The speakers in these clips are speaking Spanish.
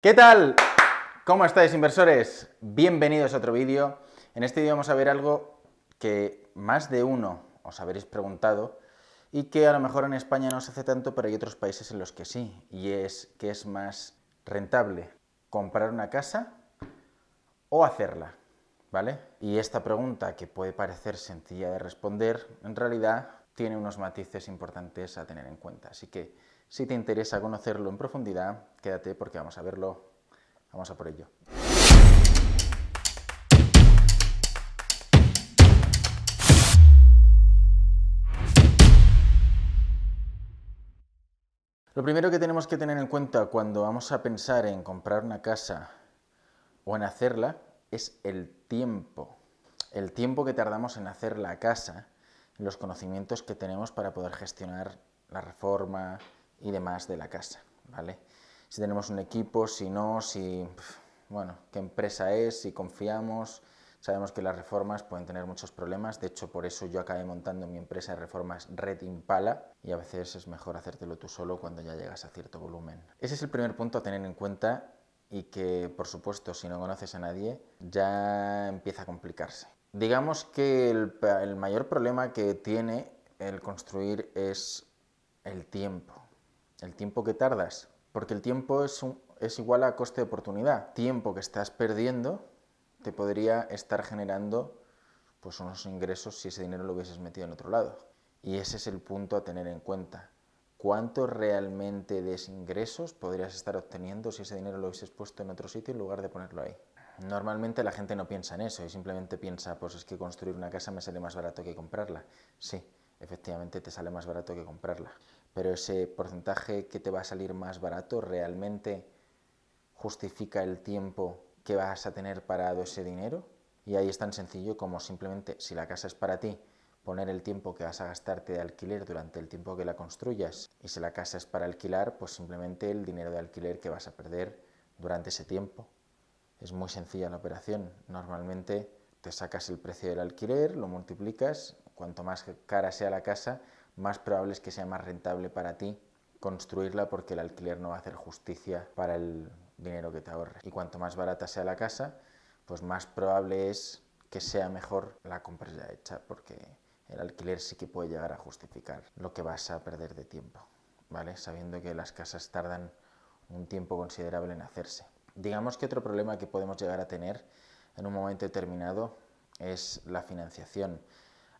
¿Qué tal? ¿Cómo estáis inversores? Bienvenidos a otro vídeo. En este vídeo vamos a ver algo que más de uno os habréis preguntado y que a lo mejor en España no se hace tanto, pero hay otros países en los que sí, y es que es más rentable comprar una casa o hacerla, ¿vale? Y esta pregunta que puede parecer sencilla de responder, en realidad tiene unos matices importantes a tener en cuenta, así que si te interesa conocerlo en profundidad, quédate porque vamos a verlo. Vamos a por ello. Lo primero que tenemos que tener en cuenta cuando vamos a pensar en comprar una casa o en hacerla es el tiempo. El tiempo que tardamos en hacer la casa, los conocimientos que tenemos para poder gestionar la reforma, y demás de la casa, ¿vale? Si tenemos un equipo, si no, si, bueno, qué empresa es, si confiamos. Sabemos que las reformas pueden tener muchos problemas, de hecho por eso yo acabé montando mi empresa de reformas Red Impala y a veces es mejor hacértelo tú solo cuando ya llegas a cierto volumen. Ese es el primer punto a tener en cuenta y que por supuesto si no conoces a nadie ya empieza a complicarse. Digamos que el, el mayor problema que tiene el construir es el tiempo el tiempo que tardas, porque el tiempo es, igual a coste de oportunidad. Tiempo que estás perdiendo te podría estar generando pues unos ingresos si ese dinero lo hubieses metido en otro lado. Y ese es el punto a tener en cuenta. ¿Cuánto realmente de ingresos podrías estar obteniendo si ese dinero lo hubieses puesto en otro sitio en lugar de ponerlo ahí? Normalmente la gente no piensa en eso y simplemente piensa, pues es que construir una casa me sale más barato que comprarla. Sí, efectivamente te sale más barato que comprarla pero ese porcentaje que te va a salir más barato realmente justifica el tiempo que vas a tener parado ese dinero. Y ahí es tan sencillo como simplemente, si la casa es para ti, poner el tiempo que vas a gastarte de alquiler durante el tiempo que la construyas. Y si la casa es para alquilar, pues simplemente el dinero de alquiler que vas a perder durante ese tiempo. Es muy sencilla la operación. Normalmente te sacas el precio del alquiler, lo multiplicas, cuanto más cara sea la casa, más probable es que sea más rentable para ti construirla porque el alquiler no va a hacer justicia para el dinero que te ahorres. Y cuanto más barata sea la casa, pues más probable es que sea mejor la compra ya hecha porque el alquiler sí que puede llegar a justificar lo que vas a perder de tiempo, ¿vale? Sabiendo que las casas tardan un tiempo considerable en hacerse. Digamos que otro problema que podemos llegar a tener en un momento determinado es la financiación.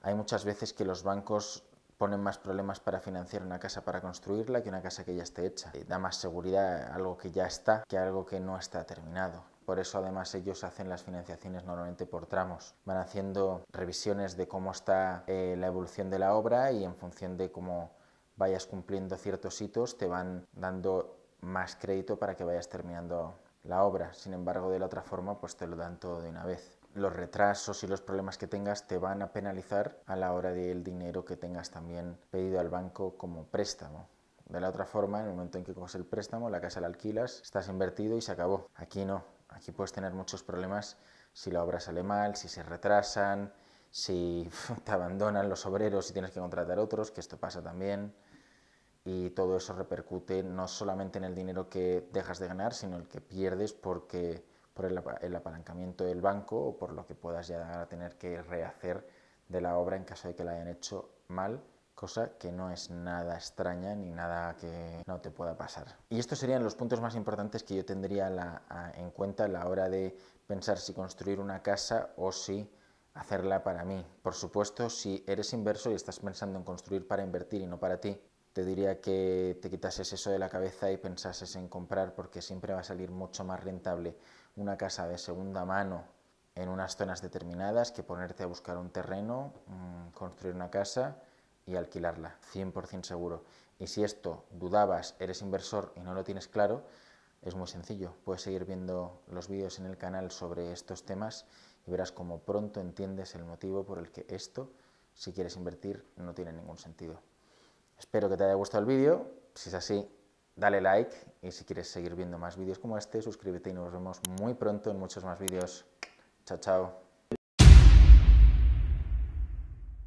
Hay muchas veces que los bancos ponen más problemas para financiar una casa para construirla que una casa que ya esté hecha. Da más seguridad algo que ya está que algo que no está terminado. Por eso además ellos hacen las financiaciones normalmente por tramos. Van haciendo revisiones de cómo está eh, la evolución de la obra y en función de cómo vayas cumpliendo ciertos hitos te van dando más crédito para que vayas terminando la obra. Sin embargo, de la otra forma pues te lo dan todo de una vez los retrasos y los problemas que tengas te van a penalizar a la hora del dinero que tengas también pedido al banco como préstamo. De la otra forma, en el momento en que coges el préstamo, la casa la alquilas, estás invertido y se acabó. Aquí no. Aquí puedes tener muchos problemas si la obra sale mal, si se retrasan, si te abandonan los obreros y tienes que contratar otros, que esto pasa también. Y todo eso repercute no solamente en el dinero que dejas de ganar, sino el que pierdes porque por el, apalancamiento del banco o por lo que puedas llegar a tener que rehacer de la obra en caso de que la hayan hecho mal, cosa que no es nada extraña ni nada que no te pueda pasar. Y estos serían los puntos más importantes que yo tendría en cuenta a la hora de pensar si construir una casa o si hacerla para mí. Por supuesto, si eres inverso y estás pensando en construir para invertir y no para ti, te diría que te quitases eso de la cabeza y pensases en comprar porque siempre va a salir mucho más rentable una casa de segunda mano en unas zonas determinadas que ponerte a buscar un terreno, mm, construir una casa y alquilarla, 100% seguro. Y si esto dudabas, eres inversor y no lo tienes claro, es muy sencillo. Puedes seguir viendo los vídeos en el canal sobre estos temas y verás como pronto entiendes el motivo por el que esto, si quieres invertir, no tiene ningún sentido. Espero que te haya gustado el vídeo. Si es así, dale like y si quieres seguir viendo más vídeos como este, suscríbete y nos vemos muy pronto en muchos más vídeos. Chao, chao.